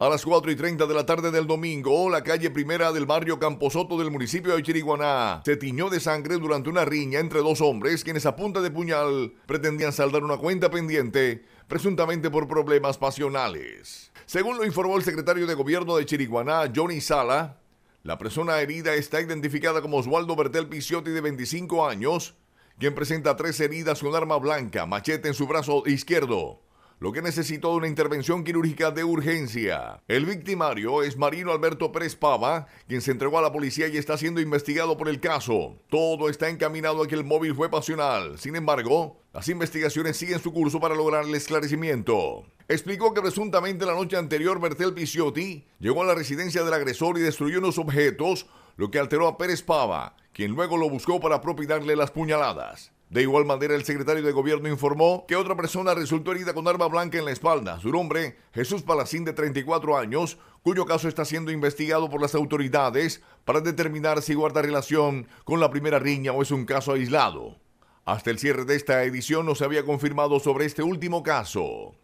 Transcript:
a las 4 y 30 de la tarde del domingo, la calle primera del barrio Camposoto del municipio de Chiriguaná se tiñó de sangre durante una riña entre dos hombres quienes a punta de puñal pretendían saldar una cuenta pendiente, presuntamente por problemas pasionales. Según lo informó el secretario de gobierno de Chiriguaná, Johnny Sala, la persona herida está identificada como Oswaldo Bertel Piciotti de 25 años, quien presenta tres heridas con arma blanca, machete en su brazo izquierdo lo que necesitó de una intervención quirúrgica de urgencia. El victimario es Marino Alberto Pérez Pava, quien se entregó a la policía y está siendo investigado por el caso. Todo está encaminado a que el móvil fue pasional. Sin embargo, las investigaciones siguen su curso para lograr el esclarecimiento. Explicó que presuntamente la noche anterior Bertel Pisciotti llegó a la residencia del agresor y destruyó unos objetos, lo que alteró a Pérez Pava, quien luego lo buscó para propinarle las puñaladas. De igual manera, el secretario de Gobierno informó que otra persona resultó herida con arma blanca en la espalda. Su nombre, Jesús Palacín, de 34 años, cuyo caso está siendo investigado por las autoridades para determinar si guarda relación con la primera riña o es un caso aislado. Hasta el cierre de esta edición no se había confirmado sobre este último caso.